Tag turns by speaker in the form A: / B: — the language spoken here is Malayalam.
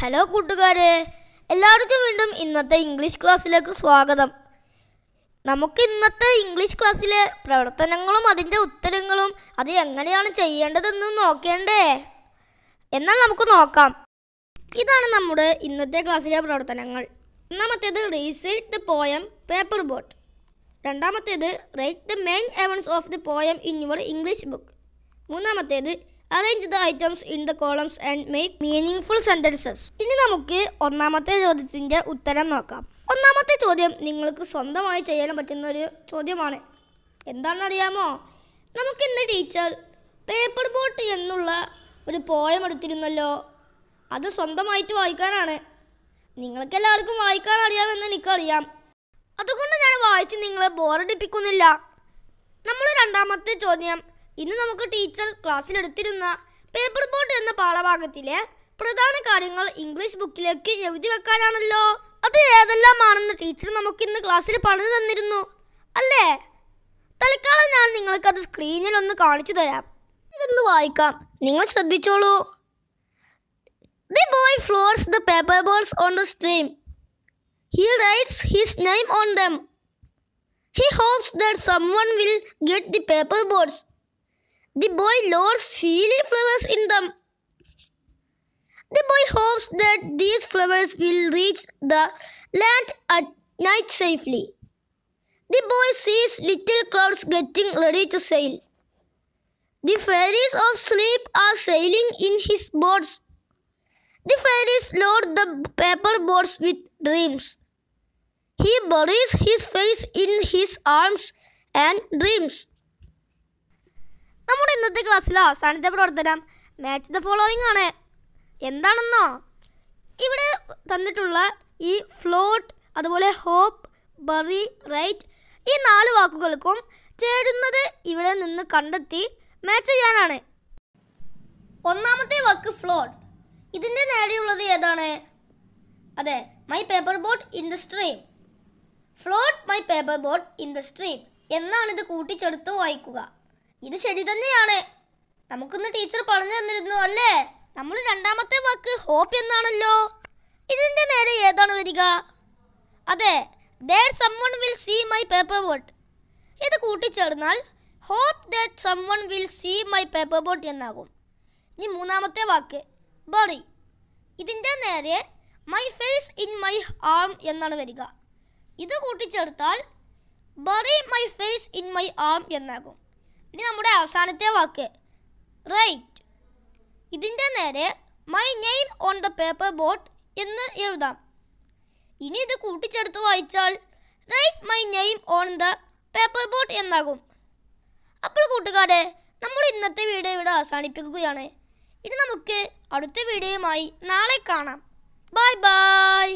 A: ഹലോ കൂട്ടുകാരെ എല്ലാവർക്കും വീണ്ടും ഇന്നത്തെ ഇംഗ്ലീഷ് ക്ലാസ്സിലേക്ക് സ്വാഗതം നമുക്ക് ഇന്നത്തെ ഇംഗ്ലീഷ് ക്ലാസ്സിലെ പ്രവർത്തനങ്ങളും അതിൻ്റെ ഉത്തരങ്ങളും അത് എങ്ങനെയാണ് ചെയ്യേണ്ടതെന്ന് നോക്കേണ്ടേ എന്നാൽ നമുക്ക് നോക്കാം ഇതാണ് നമ്മുടെ ഇന്നത്തെ ക്ലാസ്സിലെ പ്രവർത്തനങ്ങൾ ഒന്നാമത്തേത് recite the poem paper boat രണ്ടാമത്തേത് write the main events of the poem in your English book മൂന്നാമത്തേത് arrange the items in the columns and make meaningful sentences ഇനി നമുക്ക് ഒന്നാമത്തെ ചോദ്യത്തിൻ്റെ ഉത്തരം നോക്കാം ഒന്നാമത്തെ ചോദ്യം നിങ്ങൾക്ക് സ്വന്തമായി ചെയ്യാൻ പറ്റുന്ന ഒരു ചോദ്യമാണ് എന്താണെന്നറിയാമോ നമുക്കിന്ന് ടീച്ചർ പേപ്പർ ബോട്ട് എന്നുള്ള ഒരു പോയം എടുത്തിരുന്നല്ലോ അത് സ്വന്തമായിട്ട് വായിക്കാനാണ് നിങ്ങൾക്കെല്ലാവർക്കും വായിക്കാൻ അറിയാമെന്ന് എനിക്കറിയാം അതുകൊണ്ട് ഞാൻ വായിച്ച് നിങ്ങളെ ബോറടിപ്പിക്കുന്നില്ല നമ്മൾ രണ്ടാമത്തെ ചോദ്യം ഇന്ന് നമുക്ക് ടീച്ചർ ക്ലാസ്സിലെടുത്തിരുന്ന പേപ്പർ ബോട്ട് എന്ന പാഠഭാഗത്തിലെ പ്രധാന കാര്യങ്ങൾ ഇംഗ്ലീഷ് ബുക്കിലേക്ക് എഴുതി വെക്കാനാണല്ലോ അത് ഏതെല്ലാമാണെന്ന് ടീച്ചർ നമുക്ക് ഇന്ന് ക്ലാസ്സിൽ പറഞ്ഞു തന്നിരുന്നു അല്ലേ തൽക്കാലം ഞാൻ നിങ്ങൾക്ക് അത് സ്ക്രീനിൽ ഒന്ന് കാണിച്ചു തരാം ഇതൊന്ന് വായിക്കാം നിങ്ങൾ ശ്രദ്ധിച്ചോളൂ the boy floats the paper boats on the stream he writes his name on them he hopes that someone will get the paper boats The boy loads chili flowers in them. The boy hopes that these flowers will reach the land at night safely. The boy sees little clouds getting ready to sail. The fairies of sleep are sailing in his boats. The fairies load the paper boats with dreams. He buries his face in his arms and dreams. നമ്മുടെ ഇന്നത്തെ ക്ലാസ്സിലെ അവസാനത്തെ പ്രവർത്തനം മാച്ച് ദ ഫോളോയിങ് ആണ് എന്താണെന്നോ ഇവിടെ തന്നിട്ടുള്ള ഈ ഫ്ലോട്ട് അതുപോലെ ഹോപ്പ് ബറി റൈറ്റ് ഈ നാല് വാക്കുകൾക്കും ചേരുന്നത് ഇവിടെ നിന്ന് കണ്ടെത്തി മാച്ച് ചെയ്യാനാണ് ഒന്നാമത്തെ വാക്ക് ഫ്ലോട്ട് ഇതിൻ്റെ നേരെയുള്ളത് ഏതാണ് അതെ my paper boat in the stream float my paper boat in the stream എന്നാണ് ഇത് കൂട്ടിച്ചെടുത്ത് വായിക്കുക ഇത് ശരി തന്നെയാണ് നമുക്കിന്ന് ടീച്ചർ പറഞ്ഞു തന്നിരുന്നു അല്ലേ നമ്മൾ രണ്ടാമത്തെ വാക്ക് ഹോപ്പ് എന്നാണല്ലോ ഇതിന്റെ നേരെ ഏതാണ് വരിക അതെ there someone will see my paper boat ഇത് കൂട്ടിച്ചേർന്നാൽ hope that one will see my paper boat എന്നാകും ഇനി മൂന്നാമത്തെ വാക്ക് ബറി ഇതിൻ്റെ നേരെ my face in my arm എന്നാണ് വരിക ഇത് കൂട്ടിച്ചേർത്താൽ bury my face in my arm എന്നാകും ഇനി നമ്മുടെ അവസാനത്തെ വാക്ക് റൈറ്റ് ഇതിൻ്റെ നേരെ my name on the paper boat എന്ന് എഴുതാം ഇനി ഇത് കൂട്ടിച്ചേർത്ത് വായിച്ചാൽ write my name on the paper boat എന്നാകും അപ്പോൾ കൂട്ടുകാരെ നമ്മൾ ഇന്നത്തെ വീഡിയോ ഇവിടെ അവസാനിപ്പിക്കുകയാണ് ഇനി നമുക്ക് അടുത്ത വീഡിയോയുമായി നാളെ കാണാം ബൈ ബൈ